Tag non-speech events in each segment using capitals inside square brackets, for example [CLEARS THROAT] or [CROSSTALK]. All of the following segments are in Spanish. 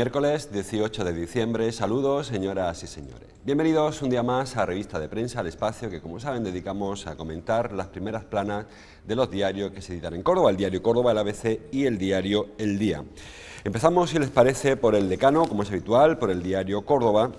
Miércoles 18 de diciembre, saludos señoras y señores. Bienvenidos un día más a Revista de Prensa, al espacio que como saben dedicamos a comentar las primeras planas de los diarios que se editan en Córdoba, el diario Córdoba, el ABC y el diario El Día. Empezamos, si les parece, por el decano, como es habitual, por el diario Córdoba,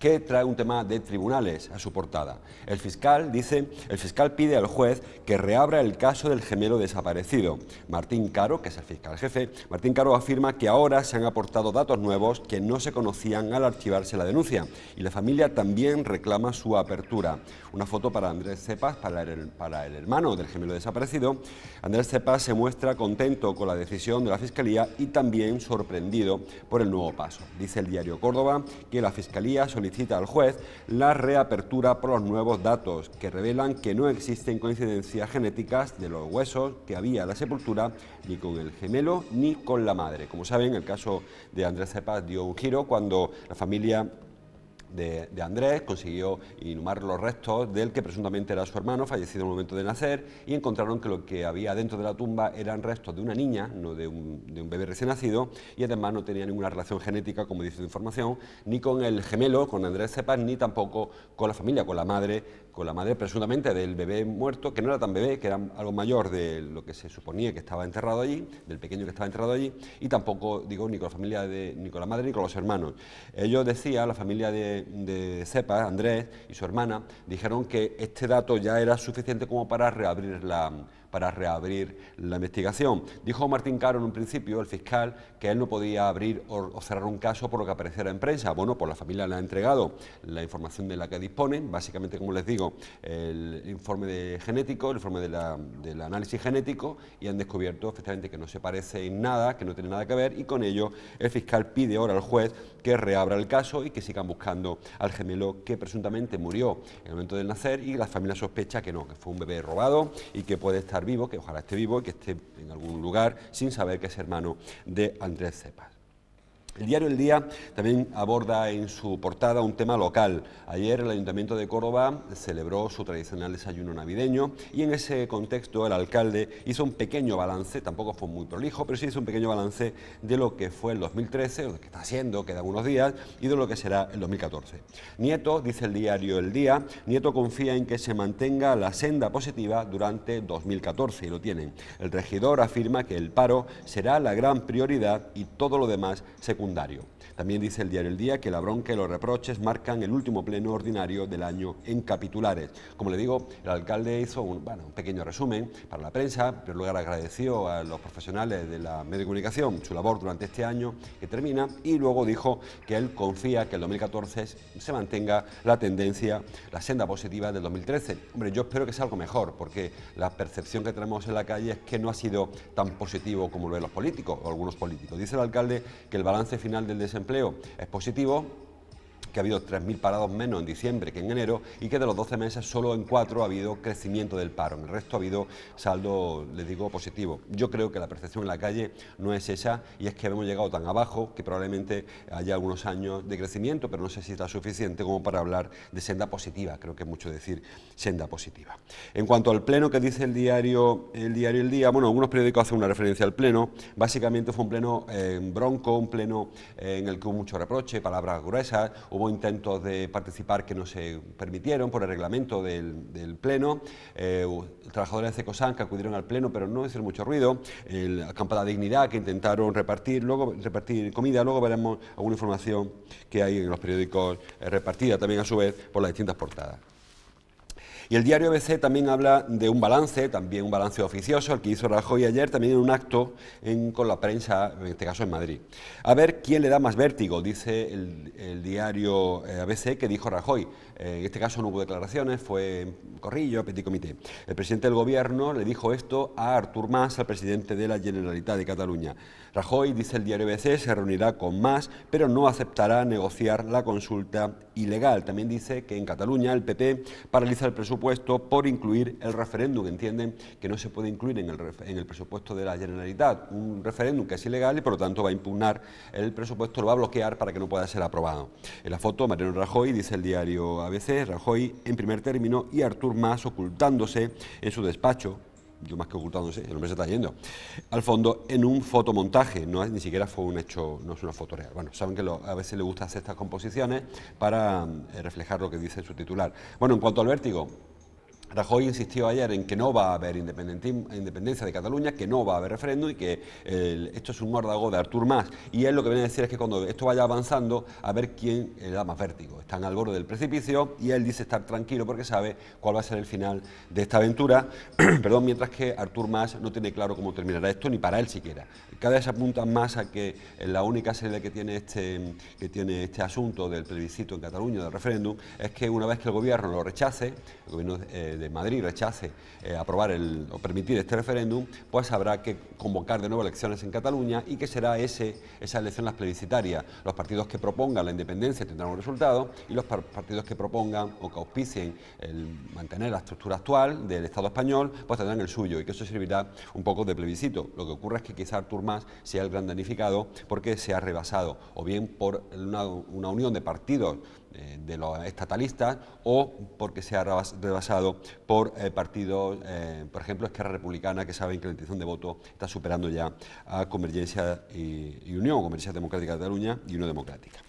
que trae un tema de tribunales a su portada. El fiscal dice, el fiscal pide al juez que reabra el caso del gemelo desaparecido. Martín Caro, que es el fiscal jefe, Martín Caro afirma que ahora se han aportado datos nuevos que no se conocían al archivarse la denuncia y la familia también reclama su apertura. Una foto para Andrés Cepas, para el, para el hermano del gemelo desaparecido. Andrés Cepas se muestra contento con la decisión de la fiscalía y también sorprendido por el nuevo paso. Dice el diario Córdoba que la fiscalía solicita cita al juez la reapertura por los nuevos datos que revelan que no existen coincidencias genéticas de los huesos que había en la sepultura ni con el gemelo ni con la madre. Como saben, el caso de Andrés Cepas dio un giro cuando la familia de, Andrés, consiguió inhumar los restos del que presuntamente era su hermano, fallecido en el momento de nacer, y encontraron que lo que había dentro de la tumba eran restos de una niña, no de un, bebé recién nacido, y además no tenía ninguna relación genética, como dice su información, ni con el gemelo, con Andrés Cepas, ni tampoco con la familia, con la madre con la madre presuntamente del bebé muerto, que no era tan bebé, que era algo mayor de lo que se suponía que estaba enterrado allí, del pequeño que estaba enterrado allí, y tampoco, digo, ni con la familia de, ni con la madre ni con los hermanos. Ellos decían, la familia de, de Cepa, Andrés y su hermana, dijeron que este dato ya era suficiente como para reabrir la, para reabrir la investigación. Dijo Martín Caro en un principio, el fiscal, que él no podía abrir o, cerrar un caso por lo que apareciera en prensa. Bueno, pues la familia le ha entregado la información de la que disponen, básicamente, como les digo, el informe genético, el informe del análisis genético, y han descubierto efectivamente que no se parece en nada, que no tiene nada que ver, y con ello el fiscal pide ahora al juez que reabra el caso y que sigan buscando al gemelo que presuntamente murió en el momento del nacer y la familia sospecha que no, que fue un bebé robado y que puede estar vivo, que ojalá esté vivo y que esté en algún lugar sin saber que es hermano de Andrés Cepas. El diario El Día también aborda en su portada un tema local. Ayer el Ayuntamiento de Córdoba celebró su tradicional desayuno navideño y en ese contexto el alcalde hizo un pequeño balance, tampoco fue muy prolijo, pero sí hizo un pequeño balance de lo que fue el 2013, lo que está haciendo, quedan unos días, y de lo que será el 2014. Nieto, dice el diario El Día, Nieto confía en que se mantenga la senda positiva durante 2014 y lo tienen. El regidor afirma que el paro será la gran prioridad y todo lo demás se secundario también dice el diario El Día que la bronca y los reproches marcan el último pleno ordinario del año en Capitulares. Como le digo, el alcalde hizo un, pequeño resumen para la prensa. En primer lugar, agradeció a los profesionales de la Comunicación... su labor durante este año que termina y luego dijo que él confía que el 2014 se mantenga la tendencia, la senda positiva del 2013. Hombre, yo espero que sea algo mejor, porque la percepción que tenemos en la calle es que no ha sido tan positivo como lo ven los políticos o algunos políticos. Dice el alcalde que el balance final del desempleo. Es positivo que ha habido 3.000 parados menos en diciembre que en enero y que de los 12 meses solo en 4 ha habido crecimiento del paro. En el resto ha habido saldo, les digo, positivo. Yo creo que la percepción en la calle no es esa y es que hemos llegado tan abajo que probablemente haya algunos años de crecimiento, pero no sé si está suficiente como para hablar de senda positiva. Creo que es mucho decir senda positiva. En cuanto al pleno que dice el diario El Diario El Día, bueno, algunos periódicos hacen una referencia al pleno. Básicamente fue un pleno eh, bronco, un pleno eh, en el que hubo mucho reproche, palabras gruesas, hubo intentos de participar que no se permitieron por el reglamento del, Pleno, eh, trabajadores de CECOSAN que acudieron al Pleno pero no hicieron mucho ruido, el Acampada Dignidad que intentaron repartir, luego, repartir comida, luego veremos alguna información que hay en los periódicos eh, repartida también a su vez por las distintas portadas. Y el diario ABC también habla de un balance, también un balance oficioso, el que hizo Rajoy ayer, también en un acto con la prensa, en este caso en Madrid. A ver quién le da más vértigo, dice el diario eh, ABC que dijo Rajoy. Eh, en este caso no hubo declaraciones, fue corrillo, petit comité. El presidente del gobierno le dijo esto a Artur Mas, al presidente de la Generalitat de Cataluña. Rajoy, dice el diario BC, se reunirá con Mas, pero no aceptará negociar la consulta ilegal. También dice que en Cataluña el PP paraliza el presupuesto por incluir el referéndum. Entienden que no se puede incluir en el, presupuesto de la Generalitat un referéndum que es ilegal y por lo tanto va a impugnar el presupuesto, lo va a bloquear para que no pueda ser aprobado. En la foto, Mariano Rajoy, dice el diario ...a veces Rajoy en primer término y Artur Mas ocultándose en su despacho yo más que ocultándose, el hombre se está yendo, al fondo en un fotomontaje, no ni siquiera fue un hecho, no es una foto real. Bueno, saben que a veces le gusta hacer estas composiciones para eh, reflejar lo que dice su titular. Bueno, en cuanto al vértigo, Rajoy insistió ayer en que no va a haber independencia de Cataluña, que no va a haber referéndum y que esto es un mordago de Artur Mas. Y él lo que viene a decir es que cuando esto vaya avanzando, a ver quién le da más vértigo. Están al borde del precipicio y él dice estar tranquilo porque sabe cuál va a ser el final de esta aventura. [CLEARS THROAT] Perdón, mientras que Artur Mas no tiene claro cómo terminará esto, ni para él siquiera. Cada vez apunta más a que la única serie que tiene este, que tiene este asunto del plebiscito en Cataluña, del referéndum, es que una vez que el gobierno lo rechace, el gobierno eh, de Madrid rechace eh, aprobar el, o permitir este referéndum, pues habrá que convocar de nuevo elecciones en Cataluña y que será ese, esa elección las plebiscitarias. Los partidos que propongan la independencia tendrán un resultado y los partidos que propongan o que auspicien el mantener la estructura actual del Estado español, pues tendrán el suyo y que eso servirá un poco de plebiscito. Lo que ocurre es que quizá Artur sea el gran danificado porque se ha rebasado, o bien por una, una unión de partidos eh, de los estatalistas o porque se ha rebasado por partidos, eh, por ejemplo, Esquerra Republicana, que saben que la intención de voto está superando ya a Convergencia y, y Unión, Convergencia Democrática de Cataluña y Unión Democrática.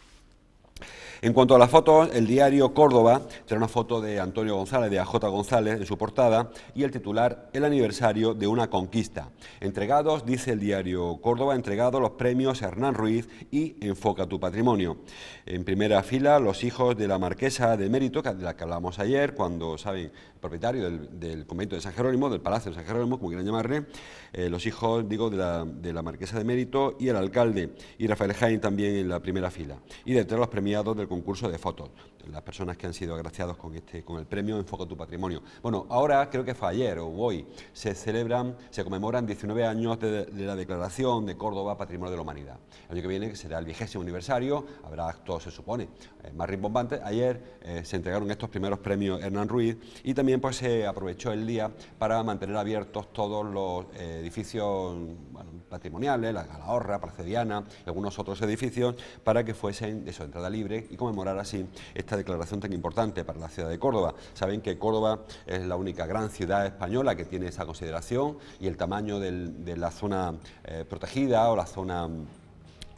En cuanto a las fotos, el diario Córdoba será una foto de Antonio González, de AJ González, en su portada, y el titular, el aniversario de una conquista. Entregados, dice el diario Córdoba, entregados los premios Hernán Ruiz y Enfoca tu patrimonio. En primera fila, los hijos de la marquesa de mérito, de la que hablamos ayer, cuando, saben, propietario del, convento de San Jerónimo, del Palacio de San Jerónimo, como quieran llamarle, eh, los hijos, digo, de la, marquesa de mérito y el alcalde, y Rafael Jaén también en la primera fila. Y de los premiados del concurso de fotos, las personas que han sido agraciados con, este, con el premio Enfoca tu Patrimonio. Bueno, ahora creo que fue ayer o hoy, se celebran, se conmemoran 19 años de, la Declaración de Córdoba Patrimonio de la Humanidad. El año que viene, será el vigésimo aniversario, habrá actos, se supone, eh, más rimbombantes. Ayer eh, se entregaron estos primeros premios Hernán Ruiz y también pues se aprovechó el día para mantener abiertos todos los eh, edificios patrimoniales, la Galahorra, Place y algunos otros edificios, para que fuesen de su entrada libre y conmemorar así esta declaración tan importante para la ciudad de Córdoba. Saben que Córdoba es la única gran ciudad española que tiene esa consideración y el tamaño de la zona eh, protegida o la zona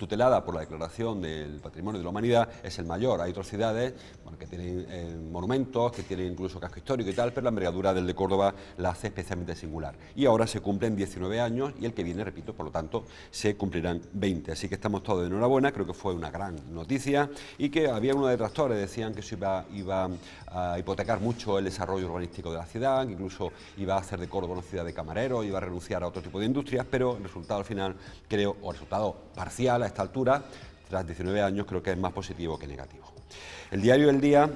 tutelada por la Declaración del Patrimonio de la Humanidad es el mayor. Hay otras ciudades bueno, que tienen eh, monumentos, que tienen incluso casco histórico y tal, pero la envergadura del de Córdoba la hace especialmente singular. Y ahora se cumplen 19 años y el que viene, repito, por lo tanto, se cumplirán 20. Así que estamos todos de enhorabuena, creo que fue una gran noticia y que había unos detractores, decían que eso iba, iba a hipotecar mucho el desarrollo urbanístico de la ciudad, que incluso iba a hacer de Córdoba una ciudad de camareros, iba a renunciar a otro tipo de industrias, pero el resultado al final, creo, o el resultado parcial, esta altura, tras 19 años, creo que es más positivo que negativo. El diario del Día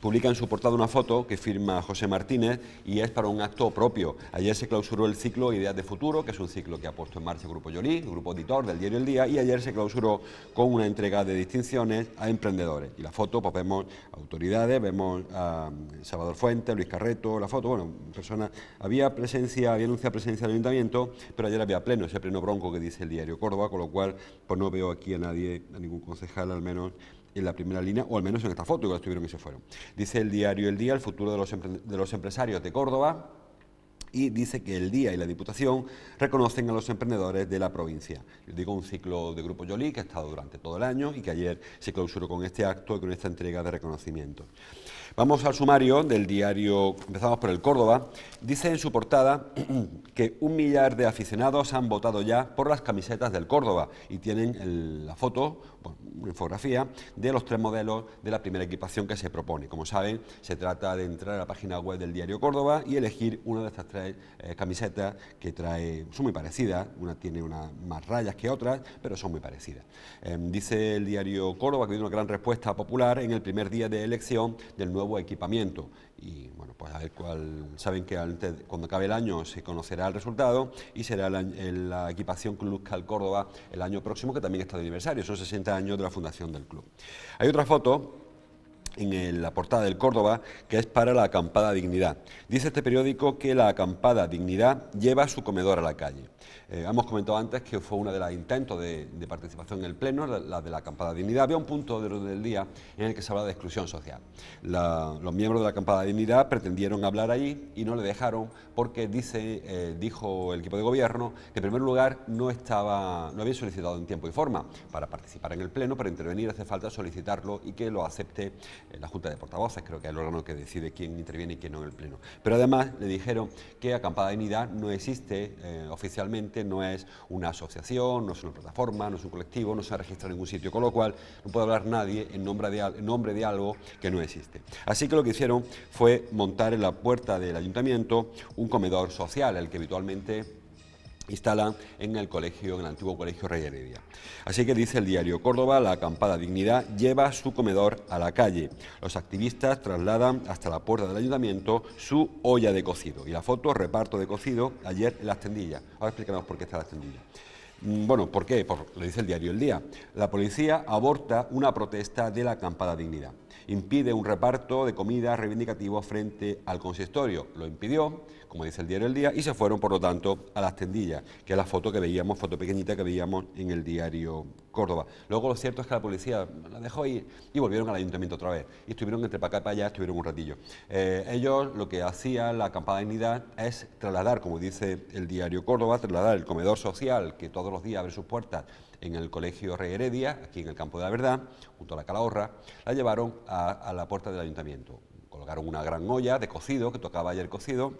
publica en su portada una foto que firma José Martínez y es para un acto propio. Ayer se clausuró el ciclo Ideas de Futuro, que es un ciclo que ha puesto en marcha el Grupo Yolí, el Grupo Editor del Diario El Día, y ayer se clausuró con una entrega de distinciones a emprendedores. Y la foto, pues vemos autoridades, vemos a um, Salvador Fuentes, Luis Carreto, la foto, bueno, personas. Había presencia, había anunciado presencia del ayuntamiento, pero ayer había pleno, ese pleno bronco que dice el diario Córdoba, con lo cual, pues no veo aquí a nadie, a ningún concejal al menos en la primera línea, o al menos en esta foto, que estuvieron y se fueron. Dice el diario El Día, el futuro de los, empresarios de Córdoba, y dice que el Día y la Diputación reconocen a los emprendedores de la provincia. digo un ciclo de Grupo Yoli que ha estado durante todo el año y que ayer se clausuró con este acto y con esta entrega de reconocimiento. Vamos al sumario del diario, empezamos por el Córdoba. Dice en su portada [CLEARS THROAT] que un millar de aficionados han votado ya por las camisetas del Córdoba y tienen la foto, infografía de los tres modelos de la primera equipación que se propone. Como saben, se trata de entrar a la página web del diario Córdoba y elegir una de estas tres eh, camisetas que trae, son muy parecidas, una tiene unas más rayas que otras, pero son muy parecidas. Em, dice el diario Córdoba que hubo una gran respuesta popular en el primer día de elección del nuevo equipamiento y bueno, pues a ver cuál. Saben que cuando acabe el año se conocerá el resultado y será la, la equipación Club Cal Córdoba el año próximo, que también está de aniversario, son 60 años de la fundación del club. Hay otra foto en la portada del Córdoba, que es para la acampada Dignidad. Dice este periódico que la acampada Dignidad lleva su comedor a la calle. Eh, hemos comentado antes que fue una de las intentos de, participación en el Pleno, la, de la Acampada Dignidad. Había un punto del, del día en el que se hablaba de exclusión social. los miembros de la Acampada Dignidad pretendieron hablar ahí y no le dejaron porque dice, eh, dijo el equipo de gobierno que en primer lugar no, estaba, no había solicitado en tiempo y forma para participar en el Pleno, para intervenir hace falta solicitarlo y que lo acepte eh, la Junta de Portavoces, creo que es el órgano que decide quién interviene y quién no en el Pleno. Pero además le dijeron que Acampada Dignidad no existe oficialmente no es una asociación, no es una plataforma, no es un colectivo, no se registra en ningún sitio, con lo cual no puede hablar nadie en nombre de, en nombre de algo que no existe. Así que lo que hicieron fue montar en la puerta del ayuntamiento un comedor social, el que habitualmente instalan en el colegio, en el antiguo colegio Rey Heredia. Así que dice el diario Córdoba, la acampada Dignidad lleva su comedor a la calle. Los activistas trasladan hasta la puerta del ayuntamiento su olla de cocido y la foto reparto de cocido ayer en las tendillas. Ahora explicamos por qué está la tendillas. Mm, bueno, ¿por qué? lo dice el diario El Día. La policía aborta una protesta de la acampada Dignidad. Impide un reparto de comida reivindicativo frente al consistorio. Lo impidió como dice el diario El Día, y se fueron, por lo tanto, a las tendillas, que es la foto que veíamos, foto pequeñita que veíamos en el diario Córdoba. Luego lo cierto es que la policía la dejó ir y volvieron al ayuntamiento otra vez. Y estuvieron entre para acá y para allá, estuvieron un ratillo. Eh, ellos lo que hacía la acampada de dignidad es trasladar, como dice el diario Córdoba, trasladar el comedor social que todos los días abre sus puertas en el Colegio Rey Heredia, aquí en el Campo de la Verdad, junto a la Calahorra, la llevaron a, la puerta del ayuntamiento. Colgaron una gran olla de cocido, que tocaba ayer cocido,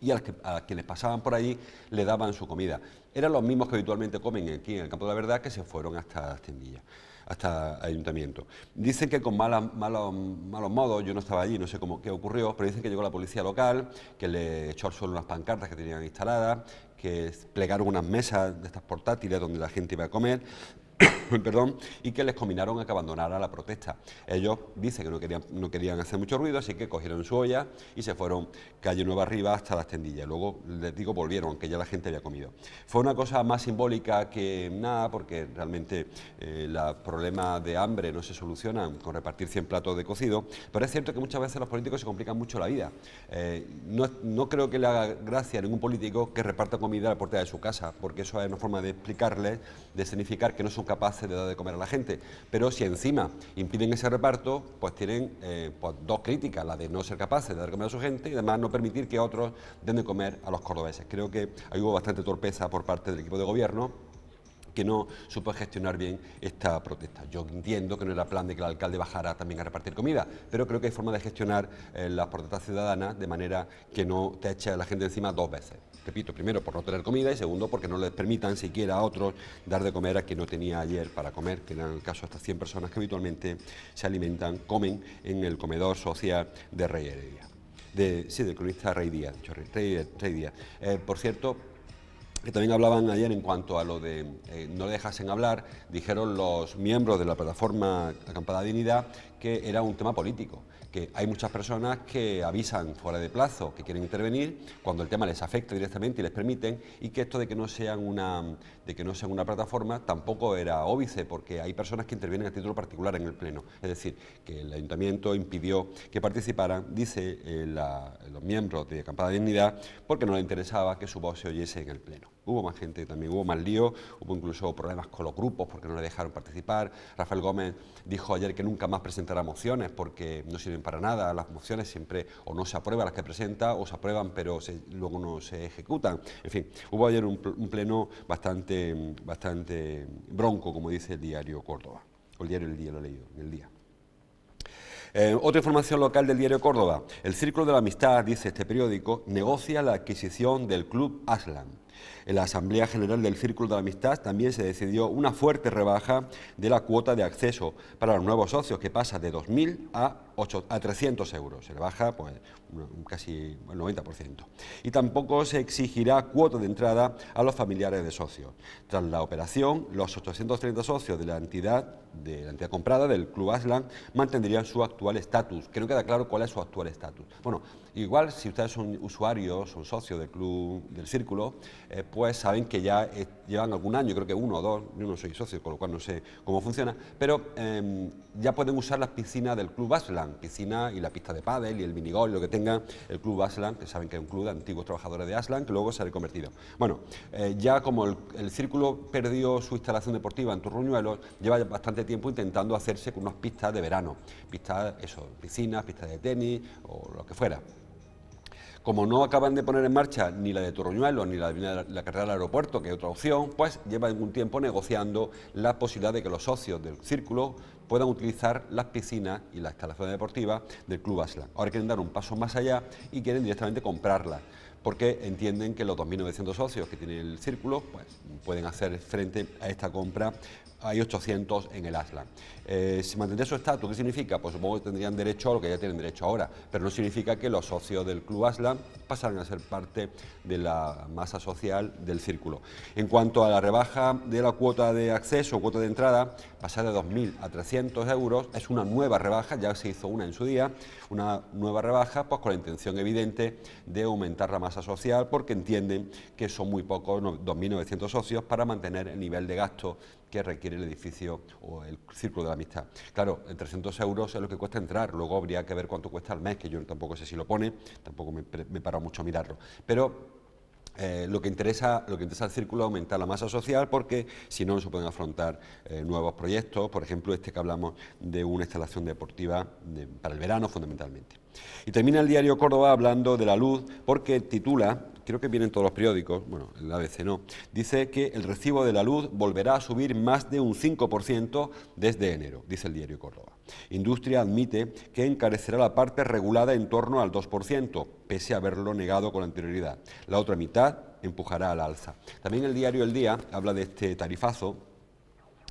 y a quienes pasaban por allí le daban su comida. Eran los mismos que habitualmente comen aquí en el Campo de la Verdad que se fueron hasta Tendilla, hasta Ayuntamiento. Dicen que con malos, malos modos, yo no estaba allí, no sé cómo, qué ocurrió, pero dicen que llegó la policía local, que le echó al suelo unas pancartas que tenían instaladas, que plegaron unas mesas de estas portátiles donde la gente iba a comer [COUGHS] perdón, y que les combinaron a que abandonara la protesta. Ellos dicen que no querían, no querían hacer mucho ruido, así que cogieron su olla y se fueron calle Nueva arriba hasta las tendillas. Luego, les digo, volvieron, que ya la gente había comido. Fue una cosa más simbólica que nada, porque realmente eh, los problemas de hambre no se solucionan con repartir 100 platos de cocido, pero es cierto que muchas veces los políticos se complican mucho la vida. Eh, no, creo que le haga gracia a ningún político que reparta comida a la puerta de su casa, porque eso es una forma de explicarle, de significar que no son capaces de dar de comer a la gente. Pero si encima impiden ese reparto, pues tienen eh, pues dos críticas, la de no ser capaces de dar de comer a su gente y además no permitir que otros den de comer a los cordobeses. Creo que hay hubo bastante torpeza por parte del equipo de gobierno que no supo gestionar bien esta protesta. Yo entiendo que no era plan de que el alcalde bajara también a repartir comida, pero creo que hay forma de gestionar eh, las protestas ciudadanas de manera que no te eche a la gente encima dos veces. Repito, primero por no tener comida y segundo porque no les permitan siquiera a otros dar de comer a quien no tenía ayer para comer, que en el caso de estas 100 personas que habitualmente se alimentan, comen en el comedor social de Rey Heredia. sí, del cronista Rey Díaz, Rey, Díaz. Eh, por cierto, que también hablaban ayer en cuanto a lo de eh, no le dejasen hablar, dijeron los miembros de la plataforma Acampada Dignidad que era un tema político, que hay muchas personas que avisan fuera de plazo que quieren intervenir cuando el tema les afecta directamente y les permiten, y que esto de que no sean una que no sea una plataforma tampoco era óbice, porque hay personas que intervienen a título particular en el Pleno. Es decir, que el Ayuntamiento impidió que participaran, dice eh, los miembros de Acampada Dignidad, porque no le interesaba que su voz se oyese en el Pleno. Hubo más gente también, hubo más lío, hubo incluso problemas con los grupos porque no le dejaron participar. Rafael Gómez dijo ayer que nunca más presentará mociones porque no sirven para nada. Las mociones siempre o no se aprueban las que presenta o se aprueban pero luego no se ejecutan. En fin, hubo ayer un pleno bastante bastante, bronco, como dice el diario Córdoba, o el diario El Día, lo he leído, El Día. Eh, otra información local del diario Córdoba. El Círculo de la Amistad, dice este periódico, negocia la adquisición del Club Aslan. En la Asamblea General del Círculo de la Amistad también se decidió una fuerte rebaja de la cuota de acceso para los nuevos socios, que pasa de 2.000 a, 300 euros. Se baja pues, casi el 90%. Y tampoco se exigirá cuota de entrada a los familiares de socios. Tras la operación, los 830 socios de la entidad, de la entidad comprada, del Club Aslan, mantendrían su actual estatus. Que no queda claro cuál es su actual estatus. Bueno, igual si ustedes son usuarios, son socios del club, del círculo, eh, pues saben que ya eh, llevan algún año, creo que uno o dos, yo no soy socio, con lo cual no sé cómo funciona, pero em, ya pueden usar las piscinas del Club Aslan, piscina y la pista de pádel y el minigol, lo que tenga el Club Aslan, que saben que es un club de antiguos trabajadores de Aslan, que luego se ha reconvertido. Bueno, eh, ya como el, Círculo perdió su instalación deportiva en Turruñuelos, lleva bastante tiempo intentando hacerse con unas pistas de verano, pistas, eso, piscinas, pistas de tenis o lo que fuera. Como no acaban de poner en marcha ni la de Torroñuelo ni la, de la carrera del aeropuerto, que es otra opción, pues llevan algún tiempo negociando la posibilidad de que los socios del círculo puedan utilizar las piscinas y la instalación deportiva del Club Aslan. Ahora quieren dar un paso más allá y quieren directamente comprarla... porque entienden que los 2.900 socios que tiene el círculo pues, pueden hacer frente a esta compra hay 800 en el ASLAN. Eh, si mantendría su estatus, ¿qué significa? Pues supongo que tendrían derecho a lo que ya tienen derecho ahora, pero no significa que los socios del Club ASLAN pasaran a ser parte de la masa social del círculo. En cuanto a la rebaja de la cuota de acceso o cuota de entrada, pasar de 2.000 a 300 euros es una nueva rebaja, ya se hizo una en su día, una nueva rebaja pues con la intención evidente de aumentar la masa social porque entienden que son muy pocos, 2.900 socios, para mantener el nivel de gasto que requiere el edificio o el círculo de la amistad. Claro, 300 euros es lo que cuesta entrar, luego habría que ver cuánto cuesta al mes, que yo tampoco sé si lo pone, tampoco me, he parado mucho a mirarlo. Pero eh, lo, que interesa, lo que interesa al círculo es aumentar la masa social porque si no, no se pueden afrontar eh, nuevos proyectos, por ejemplo este que hablamos de una instalación deportiva para el verano fundamentalmente. Y termina el diario Córdoba hablando de la luz porque titula creo que vienen todos los periódicos, bueno, el ABC no, dice que el recibo de la luz volverá a subir más de un 5% desde enero, dice el diario Córdoba. Industria admite que encarecerá la parte regulada en torno al 2%, pese a haberlo negado con anterioridad. La otra mitad empujará al alza. También el diario El Día habla de este tarifazo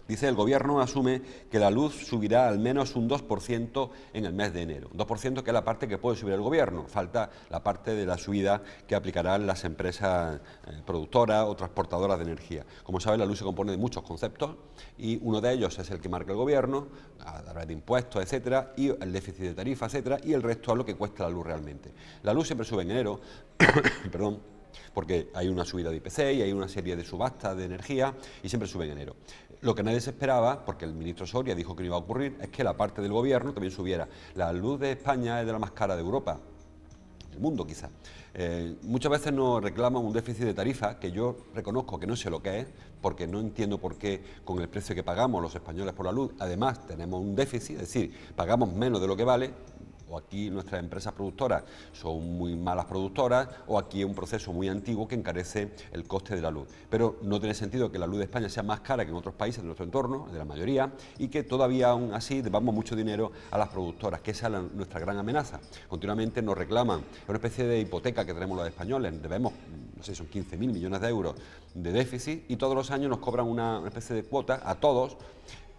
Dice el gobierno asume que la luz subirá al menos un 2% en el mes de enero. 2% que es la parte que puede subir el gobierno. Falta la parte de la subida que aplicarán las empresas eh, productoras o transportadoras de energía. Como saben, la luz se compone de muchos conceptos y uno de ellos es el que marca el gobierno, a través de impuestos, etcétera, y el déficit de tarifa, etcétera, y el resto es lo que cuesta la luz realmente. La luz siempre sube en enero, [COUGHS] perdón, porque hay una subida de IPC y hay una serie de subastas de energía y siempre sube en enero lo que nadie se esperaba, porque el ministro Soria dijo que no iba a ocurrir, es que la parte del gobierno también subiera. La luz de España es de la más cara de Europa, del mundo quizás. Eh, muchas veces nos reclaman un déficit de tarifa que yo reconozco que no sé lo que es, porque no entiendo por qué con el precio que pagamos los españoles por la luz, además tenemos un déficit, es decir, pagamos menos de lo que vale, o aquí nuestras empresas productoras son muy malas productoras, o aquí es un proceso muy antiguo que encarece el coste de la luz. Pero no tiene sentido que la luz de España sea más cara que en otros países de nuestro entorno, de la mayoría, y que todavía aún así debamos mucho dinero a las productoras, que esa es nuestra gran amenaza. Continuamente nos reclaman, una especie de hipoteca que tenemos los españoles, debemos, no sé, son 15.000 millones de euros de déficit y todos los años nos cobran una especie de cuota a todos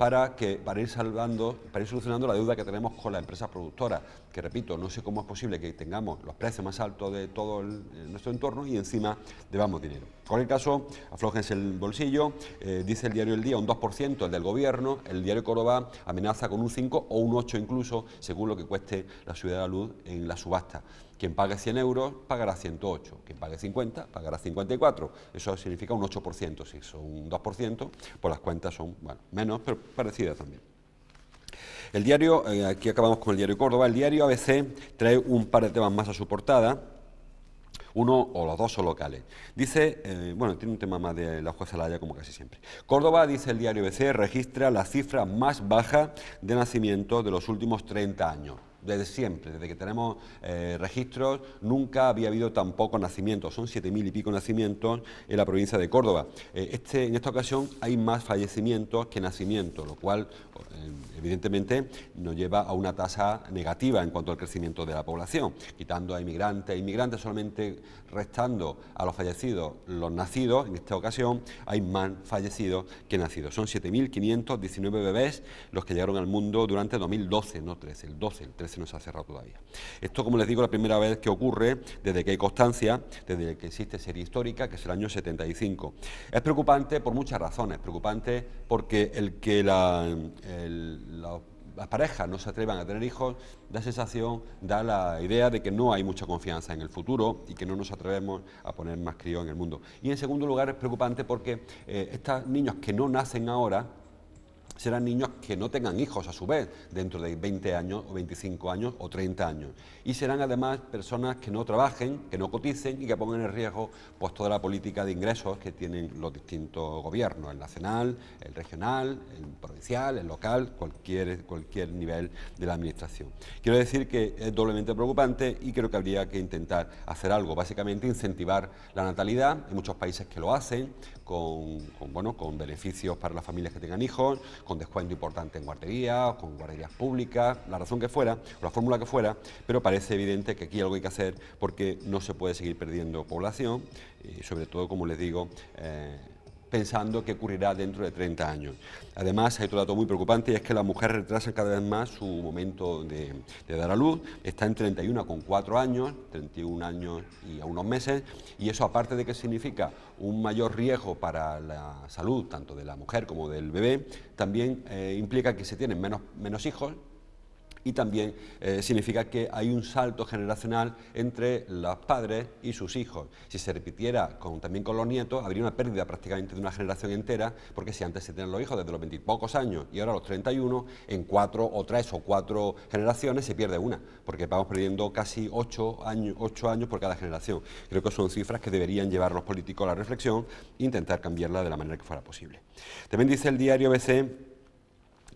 para, que, ir para ir solucionando la deuda que tenemos con las empresas productoras, que repito, no sé cómo es posible que tengamos los precios más altos de todo nuestro entorno y encima debamos dinero. Con el caso, aflojense el bolsillo, eh, dice el diario El Día un 2%, el del gobierno, el diario Córdoba amenaza con un 5 o un 8 incluso, según lo que cueste la Ciudad de la luz en la subasta. Quien pague 100 euros pagará 108, quien pague 50 pagará 54. Eso significa un 8%, si son un 2%, pues las cuentas son menos, pero parecidas también. El diario, eh, aquí acabamos con el diario Córdoba, el diario ABC trae un par de temas más a su portada, uno o los dos son locales. Dice, eh, bueno, tiene un tema más de la jueza Laya como casi siempre. Córdoba, dice el diario ABC, registra la cifra más baja de nacimiento de los últimos 30 años desde siempre, desde que tenemos eh, registros, nunca había habido tan pocos nacimientos, son 7.000 y pico nacimientos en la provincia de Córdoba. Eh, este, en esta ocasión hay más fallecimientos que nacimientos, lo cual eh, evidentemente nos lleva a una tasa negativa en cuanto al crecimiento de la población, quitando a inmigrantes e inmigrantes, solamente restando a los fallecidos los nacidos, en esta ocasión hay más fallecidos que nacidos, son 7.519 bebés los que llegaron al mundo durante 2012, no 13, el 12, el 13 se nos ha cerrado todavía. Esto, como les digo, es la primera vez que ocurre desde que hay constancia, desde que existe serie histórica, que es el año 75. Es preocupante por muchas razones. preocupante porque el que las parejas no se atrevan a tener hijos, da sensación, da la idea de que no hay mucha confianza en el futuro y que no nos atrevemos a poner más críos en el mundo. Y en segundo lugar es preocupante porque eh, estos niños que no nacen ahora, serán niños que no tengan hijos a su vez dentro de 20 años o 25 años o 30 años. Y serán además personas que no trabajen, que no coticen y que pongan en riesgo pues, toda la política de ingresos que tienen los distintos gobiernos, el nacional, el regional, el provincial, el local, cualquier, cualquier nivel de la administración. Quiero decir que es doblemente preocupante y creo que habría que intentar hacer algo, básicamente incentivar la natalidad, hay muchos países que lo hacen, con, bueno, con beneficios para las familias que tengan hijos, con descuento importante en guarderías, con guarderías públicas, la razón que fuera, o la fórmula que fuera, pero parece evidente que aquí algo hay que hacer porque no se puede seguir perdiendo población y eh, sobre todo, como les digo, eh, pensando que ocurrirá dentro de 30 años. Además, hay otro dato muy preocupante y es que la mujer retrasa cada vez más su momento de, dar a luz. Está en con 4 años, 31 años y a unos meses, y eso aparte de que significa un mayor riesgo para la salud, tanto de la mujer como del bebé, también eh, implica que se tienen menos, menos hijos, y también eh, significa que hay un salto generacional entre los padres y sus hijos. Si se repitiera con, también con los nietos, habría una pérdida prácticamente de una generación entera, porque si antes se tenían los hijos desde los veintipocos años y ahora los 31, en cuatro o tres o cuatro generaciones se pierde una, porque vamos perdiendo casi ocho años, ocho años por cada generación. Creo que son cifras que deberían llevar los políticos a la reflexión e intentar cambiarla de la manera que fuera posible. También dice el diario BC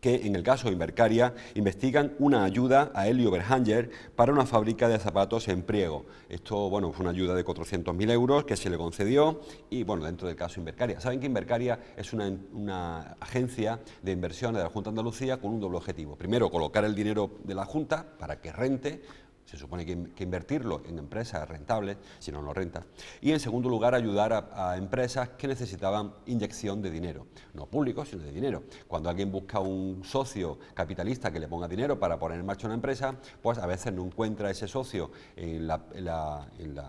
que en el caso de Invercaria investigan una ayuda a Elio Berhanger para una fábrica de zapatos en Priego. Esto, bueno, fue una ayuda de 400.000 euros que se le concedió y, bueno, dentro del caso Invercaria. Saben que Invercaria es una, una agencia de inversiones de la Junta de Andalucía con un doble objetivo. Primero, colocar el dinero de la Junta para que rente se supone que, que invertirlo en empresas rentables, si no, no rentas... Y en segundo lugar, ayudar a, empresas que necesitaban inyección de dinero, no público, sino de dinero. Cuando alguien busca un socio capitalista que le ponga dinero para poner en marcha una empresa, pues a veces no encuentra ese socio en el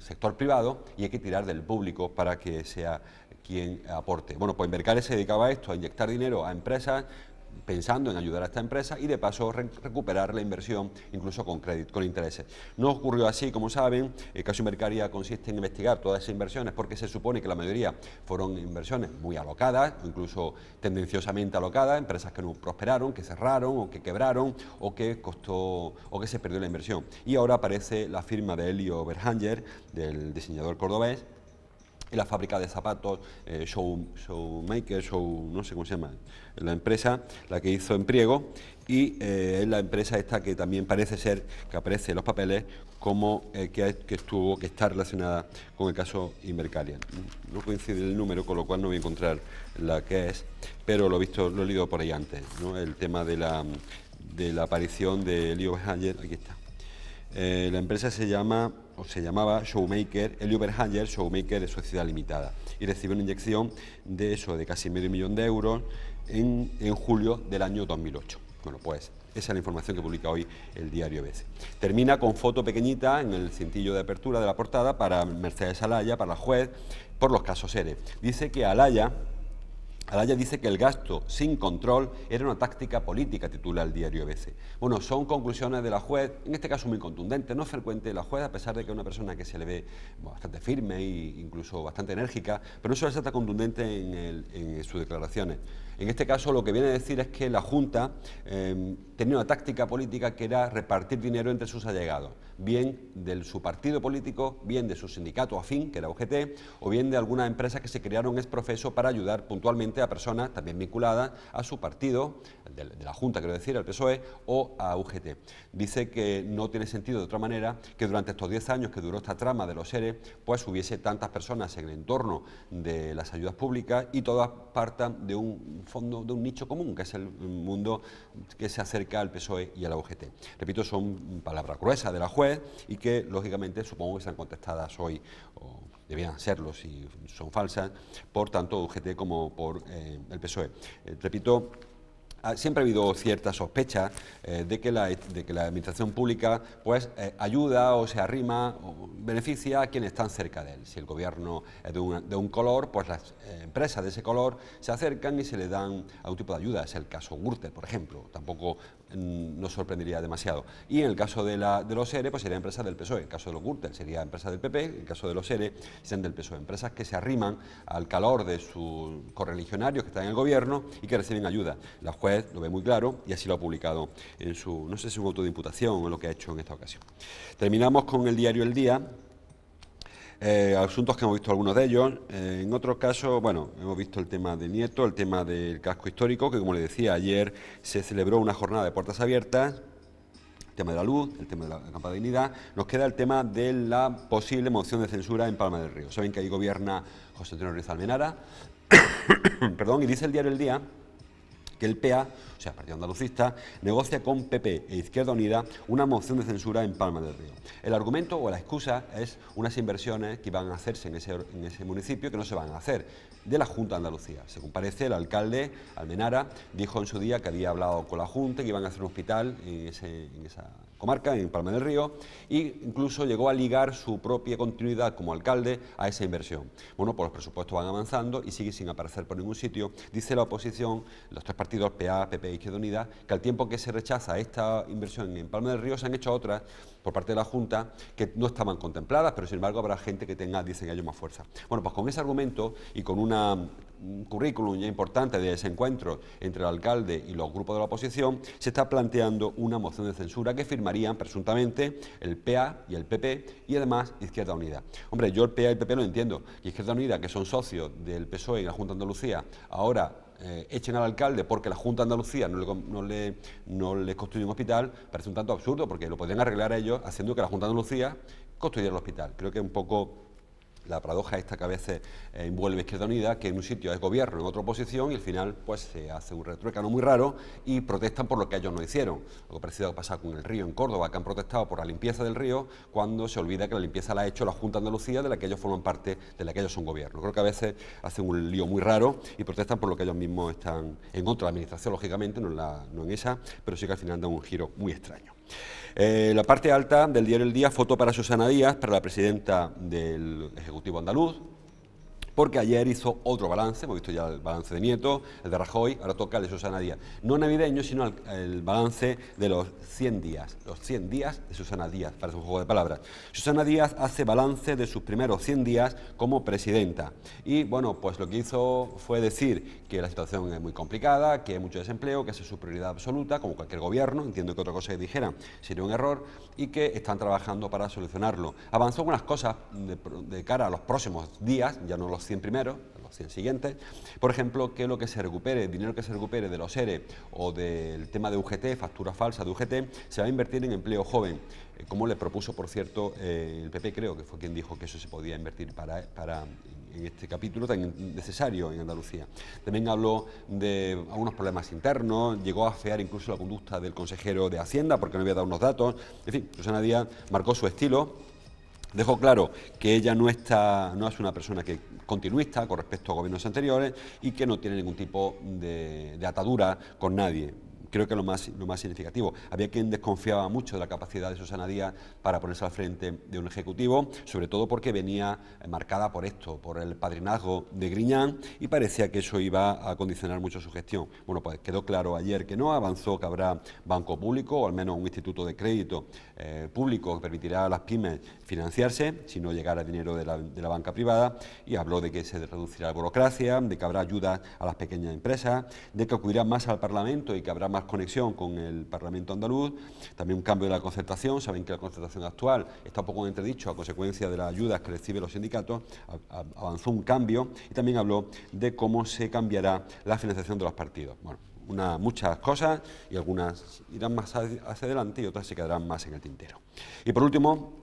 sector privado y hay que tirar del público para que sea quien aporte. Bueno, pues Mercales se dedicaba a esto, a inyectar dinero a empresas pensando en ayudar a esta empresa y de paso recuperar la inversión incluso con crédito, con intereses. No ocurrió así, como saben, el eh, Casio Mercaria consiste en investigar todas esas inversiones porque se supone que la mayoría fueron inversiones muy alocadas, incluso tendenciosamente alocadas, empresas que no prosperaron, que cerraron o que quebraron o que costó o que se perdió la inversión. Y ahora aparece la firma de Elio Berhanger, del diseñador cordobés, la fábrica de zapatos, eh, show, Showmaker, no sé cómo se llama, la empresa, la que hizo en y eh, es la empresa esta que también parece ser, que aparece en los papeles, como eh, que, que, estuvo, que está relacionada con el caso Invercaria. No coincide el número, con lo cual no voy a encontrar la que es, pero lo he visto, lo he leído por ahí antes, el tema de la, de la aparición de Leo Behanger, aquí está eh, la empresa se llama o se llamaba Showmaker, Elio Berhanger, Showmaker de Sociedad Limitada, y recibió una inyección de eso, de casi medio millón de euros, en, julio del año 2008. Bueno, pues esa es la información que publica hoy el diario ABC. Termina con foto pequeñita en el cintillo de apertura de la portada para Mercedes Alaya, para la juez, por los casos seres... Dice que Alaya Alaya dice que el gasto sin control era una táctica política, titula el diario ABC. Bueno, son conclusiones de la juez, en este caso muy contundente, no frecuente la juez, a pesar de que es una persona que se le ve bastante firme e incluso bastante enérgica, pero no suele ser tan contundente en, sus declaraciones. En este caso lo que viene a decir es que la Junta em, tenía una táctica política que era repartir dinero entre sus allegados, bien de su partido político, bien de su sindicato afín, que era UGT, o bien de algunas empresas que se crearon es profeso para ayudar puntualmente a personas también vinculadas a su partido, de, la Junta, quiero decir, al PSOE, o a UGT. Dice que no tiene sentido de otra manera que durante estos 10 años que duró esta trama de los seres, pues hubiese tantas personas en el entorno de las ayudas públicas y todas partan de un fondo, de un nicho común, que es el mundo que se acerca al PSOE y a la UGT. Repito, son palabras gruesas de la juez y que, lógicamente, supongo que están contestadas hoy, o debían serlo si son falsas, por tanto UGT como por eh, el PSOE. Eh, repito, ah, siempre ha habido cierta sospecha eh, de, que la, de, que la, administración pública pues ayuda o se arrima o beneficia a quienes están cerca de él. Si el gobierno es de, un color, pues las empresas de ese color se acercan y se le dan algún tipo de ayuda. Es el caso Gürtel, por ejemplo. Tampoco Mm, no sorprendería demasiado. Y en el caso de, la, de los ERE, pues sería empresas del PSOE, en el caso de los Gürtel sería empresa del PP, en el caso de los ERE serían del PSOE, empresas que se arriman al calor de sus correligionarios que están en el gobierno y que reciben ayuda. La juez lo ve muy claro y así lo ha publicado en su, no sé si un auto de imputación o lo que ha hecho en esta ocasión. Terminamos con el diario El Día, eh, asuntos que hemos visto algunos de ellos. Eh, en otros casos, bueno, hemos visto el tema de Nieto, el tema del casco histórico, que como le decía, ayer se celebró una jornada de puertas abiertas el tema de la luz, el tema de la campaña de dignidad, nos queda el tema de la posible moción de censura en Palma del Río. Saben que ahí gobierna José Antonio Ruiz Almenara, [COUGHS] perdón, y dice el diario El Día que el PA, o sea, Partido Andalucista, negocia con PP e Izquierda Unida una moción de censura en Palma del Río. El argumento o la excusa es unas inversiones que van a hacerse en ese, en ese municipio que no se van a hacer, de la Junta de Andalucía. Según parece, el alcalde Almenara dijo en su día que había hablado con la Junta, que iban a hacer un hospital en, ese, en esa comarca, en Palma del Río, e incluso llegó a ligar su propia continuidad como alcalde a esa inversión. Bueno, pues los presupuestos van avanzando y sigue sin aparecer por ningún sitio. Dice la oposición, los tres partidos, PA, PP y Izquierda Unida, que al tiempo que se rechaza esta inversión en Palma del Río, se han hecho otras por parte de la Junta que no estaban contempladas, pero sin embargo habrá gente que tenga, dicen ellos, más fuerza. Bueno, pues con ese argumento y con una un currículum ya importante de ese encuentro entre el alcalde y los grupos de la oposición, se está planteando una moción de censura que firmarían presuntamente el PA y el PP y además Izquierda Unida. Hombre, yo el PA y el PP no entiendo. Y Izquierda Unida, que son socios del PSOE y la Junta de Andalucía, ahora eh, echen al alcalde porque la Junta de Andalucía no le, no, le, construye un hospital, parece un tanto absurdo porque lo podrían arreglar ellos haciendo que la Junta de Andalucía construyera el hospital. Creo que es un poco la paradoja esta que a veces eh, envuelve Izquierda Unida, que en un sitio es gobierno, en otra oposición, y al final pues se hace un retruécano muy raro y protestan por lo que ellos no hicieron. Algo parecido ha pasado con el río en Córdoba, que han protestado por la limpieza del río cuando se olvida que la limpieza la ha hecho la Junta de Andalucía, de la que ellos forman parte, de la que ellos son gobierno. Creo que a veces hacen un lío muy raro y protestan por lo que ellos mismos están en otra administración, lógicamente, no en, no en esa, pero sí que al final dan un giro muy extraño. Eh, la parte alta del diario El Día, foto para Susana Díaz, para la presidenta del Ejecutivo Andaluz porque ayer hizo otro balance, hemos visto ya el balance de Nieto, el de Rajoy, ahora toca el de Susana Díaz. No navideño, sino el, balance de los 100 días, los 100 días de Susana Díaz, para un juego de palabras. Susana Díaz hace balance de sus primeros 100 días como presidenta y bueno, pues lo que hizo fue decir que la situación es muy complicada, que hay mucho desempleo, que es su prioridad absoluta, como cualquier gobierno, entiendo que otra cosa que dijeran sería un error y que están trabajando para solucionarlo. Avanzó algunas cosas de, cara a los próximos días, ya no los 100 primeros, los 100 siguientes. Por ejemplo, que lo que se recupere, dinero que se recupere de los ERE e o del tema de UGT, factura falsa de UGT, se va a invertir en empleo joven, eh, como le propuso, por cierto, eh, el PP, creo que fue quien dijo que eso se podía invertir para, para en este capítulo tan necesario en Andalucía. También habló de algunos problemas internos, llegó a afear incluso la conducta del consejero de Hacienda porque no había dado unos datos. En fin, Susana Díaz marcó su estilo Dejo claro que ella no, está, no es una persona que continuista con respecto a gobiernos anteriores y que no tiene ningún tipo de, atadura con nadie creo que lo más, lo más significativo. Había quien desconfiaba mucho de la capacidad de Susana Díaz para ponerse al frente de un ejecutivo, sobre todo porque venía marcada por esto, por el padrinazgo de Griñán, y parecía que eso iba a condicionar mucho su gestión. Bueno, pues quedó claro ayer que no, avanzó que habrá banco público, o al menos un instituto de crédito eh, público que permitirá a las pymes financiarse, si no llegara dinero de la, banca privada, y habló de que se reducirá la burocracia, de que habrá ayuda a las pequeñas empresas, de que acudirá más al Parlamento y que habrá más conexión con el Parlamento andaluz, también un cambio de la concertación, saben que la concertación actual está un poco entredicho a consecuencia de las ayudas que reciben los sindicatos, avanzó un cambio y también habló de cómo se cambiará la financiación de los partidos. Bueno, una, muchas cosas y algunas irán más hacia adelante y otras se quedarán más en el tintero. Y por último,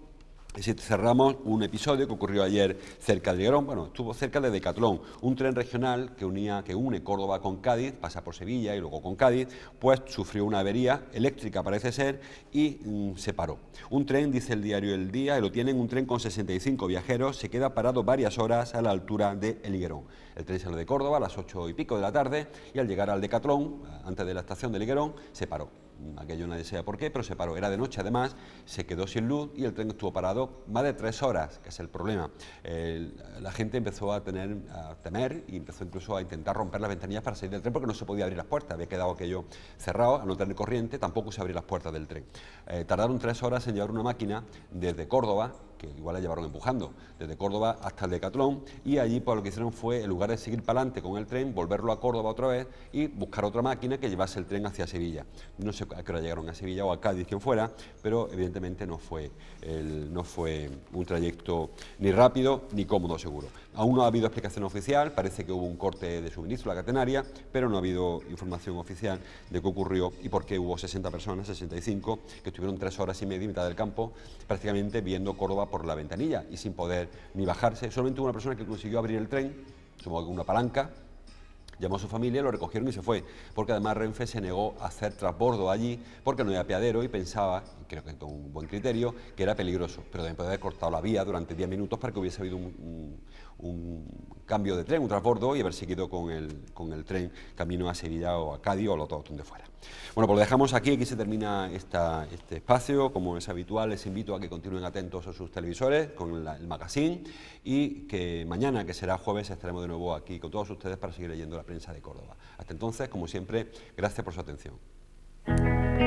si cerramos un episodio que ocurrió ayer cerca de Liguerón, bueno, estuvo cerca de Decatlón, un tren regional que unía, que une Córdoba con Cádiz, pasa por Sevilla y luego con Cádiz, pues sufrió una avería eléctrica parece ser y mm, se paró. Un tren, dice el diario El Día, y lo tienen, un tren con 65 viajeros, se queda parado varias horas a la altura de El El tren sale de Córdoba a las ocho y pico de la tarde y al llegar al Decatlón, antes de la estación de Liguerón, se paró aquello nadie sabe por qué, pero se paró. Era de noche además, se quedó sin luz y el tren estuvo parado más de tres horas, que es el problema. la gente empezó a, tener, a temer y empezó incluso a intentar romper las ventanillas para salir del tren porque no se podía abrir las puertas, había quedado aquello cerrado, a no tener corriente tampoco se abría las puertas del tren. Eh, tardaron tres horas en llevar una máquina desde Córdoba que igual la llevaron empujando, desde Córdoba hasta el Decatlón, y allí pues lo que hicieron fue, en lugar de seguir para adelante con el tren, volverlo a Córdoba otra vez y buscar otra máquina que llevase el tren hacia Sevilla. No sé a qué hora llegaron a Sevilla o a Cádiz, quien fuera, pero evidentemente no fue, no fue un trayecto ni rápido ni cómodo, seguro. Aún no ha habido explicación oficial, parece que hubo un corte de suministro a la catenaria, pero no ha habido información oficial de qué ocurrió y por qué hubo 60 personas, 65, que estuvieron tres horas y media en mitad del campo, prácticamente viendo Córdoba por la ventanilla y sin poder ni bajarse. Solamente hubo una persona que consiguió abrir el tren, supongo que una palanca, llamó a su familia, lo recogieron y se fue, porque además Renfe se negó a hacer trasbordo allí porque no había piadero y pensaba, creo que con un buen criterio, que era peligroso, pero también puede haber cortado la vía durante 10 minutos para que hubiese habido un, un cambio de tren, un transbordo y haber seguido con el, con el tren camino a Sevilla o a Cádiz o a todo donde fuera. Bueno, pues lo dejamos aquí, aquí se termina este espacio. Como es habitual, les invito a que continúen atentos a sus televisores con el magazine y que mañana, que será jueves, estaremos de nuevo aquí con todos ustedes para seguir leyendo la prensa de Córdoba. Hasta entonces, como siempre, gracias por su atención.